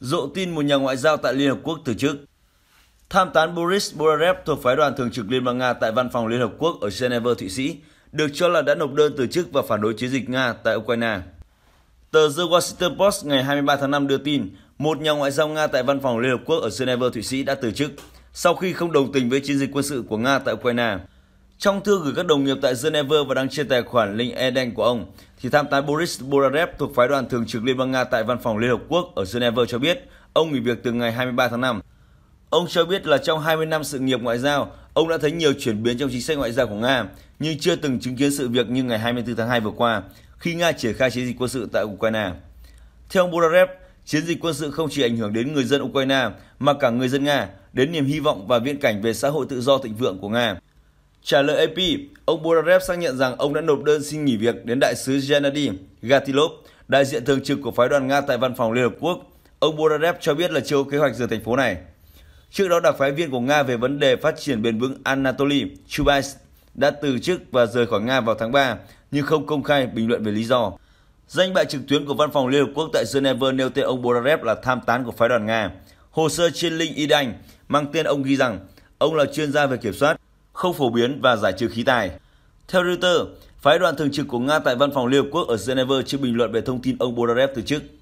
dộ tin một nhà ngoại giao tại Liên Hợp Quốc từ chức. Tham tán Boris Borarev thuộc phái đoàn thường trực Liên bang Nga tại văn phòng Liên Hợp Quốc ở Geneva, Thụy Sĩ, được cho là đã nộp đơn từ chức và phản đối chiến dịch Nga tại Ukraine. Tờ The Washington Post ngày 23 tháng 5 đưa tin một nhà ngoại giao Nga tại văn phòng Liên Hợp Quốc ở Geneva, Thụy Sĩ đã từ chức sau khi không đồng tình với chiến dịch quân sự của Nga tại Ukraine. Trong thư gửi các đồng nghiệp tại Geneva và đăng trên tài khoản link Eden của ông, thì tham tán Boris Borarev thuộc phái đoàn thường trực Liên bang Nga tại văn phòng Liên Hợp Quốc ở Geneva cho biết ông nghỉ việc từ ngày 23 tháng 5. Ông cho biết là trong 20 năm sự nghiệp ngoại giao, ông đã thấy nhiều chuyển biến trong chính sách ngoại giao của Nga, nhưng chưa từng chứng kiến sự việc như ngày 24 tháng 2 vừa qua, khi Nga triển khai chiến dịch quân sự tại Ukraine. Theo ông Borarev, chiến dịch quân sự không chỉ ảnh hưởng đến người dân Ukraine mà cả người dân Nga, đến niềm hy vọng và viễn cảnh về xã hội tự do thịnh vượng của Nga. Trả lời AP, ông Borarev xác nhận rằng ông đã nộp đơn xin nghỉ việc đến đại sứ Gennady Gatilov, đại diện thường trực của phái đoàn Nga tại văn phòng Liên Hợp Quốc. Ông Borarev cho biết là chưa có kế hoạch rời thành phố này. Trước đó, đặc phái viên của Nga về vấn đề phát triển bền vững Anatoly Chubais đã từ chức và rời khỏi Nga vào tháng 3, nhưng không công khai bình luận về lý do. Danh bạ trực tuyến của Văn phòng Liên Hợp Quốc tại Geneva nêu tên ông Borarev là tham tán của phái đoàn Nga. Hồ sơ trên link y đanh mang tên ông ghi rằng ông là chuyên gia về kiểm soát, không phổ biến và giải trừ khí tài. Theo Reuters, phái đoàn thường trực của Nga tại văn phòng Liên Hợp Quốc ở Geneva chưa bình luận về thông tin ông Bondarev từ chức.